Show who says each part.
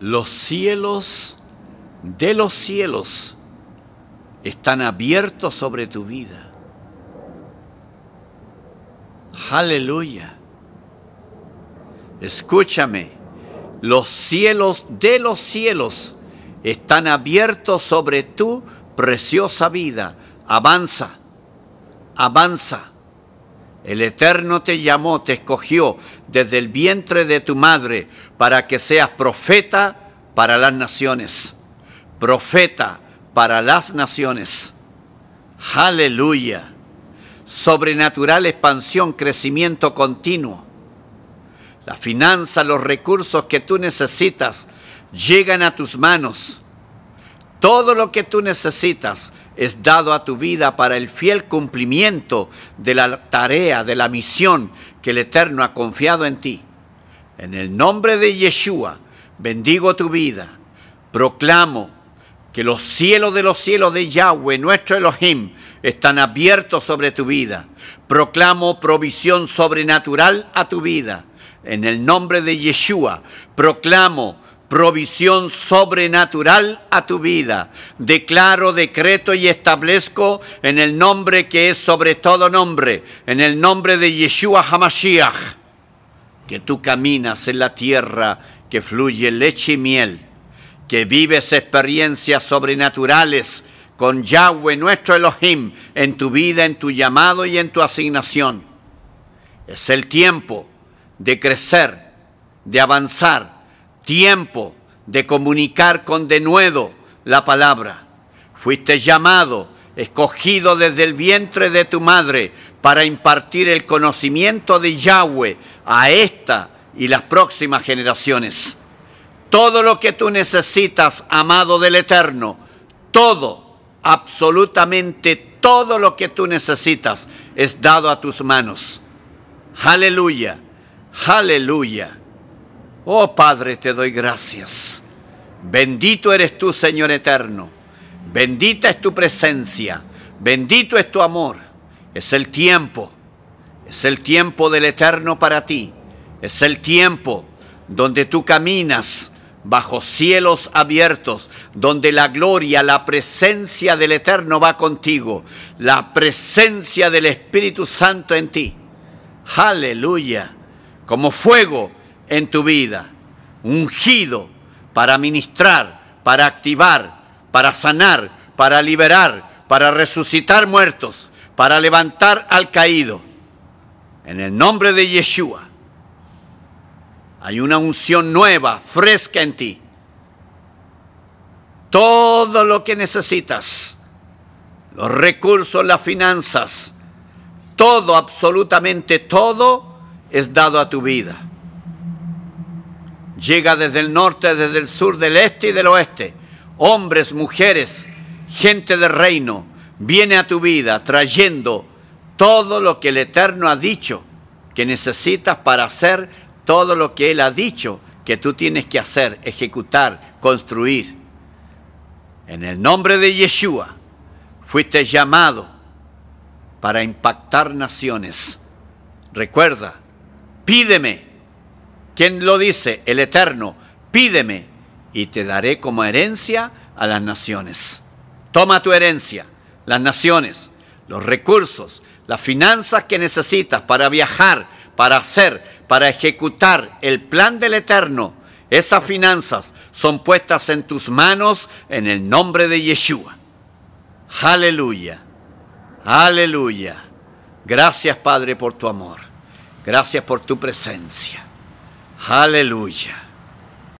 Speaker 1: los cielos de los cielos están abiertos sobre tu vida. Aleluya. Escúchame, los cielos de los cielos están abiertos sobre tu preciosa vida. Avanza, avanza. El Eterno te llamó, te escogió desde el vientre de tu madre para que seas profeta para las naciones. Profeta para las naciones. Aleluya. Sobrenatural expansión, crecimiento continuo. La finanza, los recursos que tú necesitas llegan a tus manos. Todo lo que tú necesitas es dado a tu vida para el fiel cumplimiento de la tarea, de la misión que el Eterno ha confiado en ti. En el nombre de Yeshua, bendigo tu vida. Proclamo que los cielos de los cielos de Yahweh, nuestro Elohim, están abiertos sobre tu vida. Proclamo provisión sobrenatural a tu vida. En el nombre de Yeshua, proclamo provisión sobrenatural a tu vida. Declaro, decreto y establezco en el nombre que es sobre todo nombre, en el nombre de Yeshua Hamashiach, que tú caminas en la tierra que fluye leche y miel, que vives experiencias sobrenaturales con Yahweh nuestro Elohim en tu vida, en tu llamado y en tu asignación. Es el tiempo de crecer, de avanzar, tiempo de comunicar con denuedo la palabra. Fuiste llamado, escogido desde el vientre de tu madre para impartir el conocimiento de Yahweh a esta y las próximas generaciones. Todo lo que tú necesitas, amado del Eterno, todo, absolutamente todo lo que tú necesitas es dado a tus manos. Aleluya, aleluya. Oh Padre, te doy gracias. Bendito eres tú, Señor eterno. Bendita es tu presencia. Bendito es tu amor. Es el tiempo. Es el tiempo del eterno para ti. Es el tiempo donde tú caminas bajo cielos abiertos, donde la gloria, la presencia del Eterno va contigo, la presencia del Espíritu Santo en ti. Aleluya. Como fuego en tu vida, ungido para ministrar, para activar, para sanar, para liberar, para resucitar muertos, para levantar al caído. En el nombre de Yeshua, hay una unción nueva, fresca en ti. Todo lo que necesitas, los recursos, las finanzas, todo, absolutamente todo, es dado a tu vida. Llega desde el norte, desde el sur, del este y del oeste. Hombres, mujeres, gente de reino, viene a tu vida trayendo todo lo que el Eterno ha dicho que necesitas para hacer todo lo que Él ha dicho que tú tienes que hacer, ejecutar, construir. En el nombre de Yeshua fuiste llamado para impactar naciones. Recuerda, pídeme ¿Quién lo dice? El Eterno. Pídeme y te daré como herencia a las naciones. Toma tu herencia, las naciones, los recursos, las finanzas que necesitas para viajar, para hacer, para ejecutar el plan del Eterno. Esas finanzas son puestas en tus manos en el nombre de Yeshua. Aleluya, aleluya. Gracias Padre por tu amor. Gracias por tu presencia. Aleluya.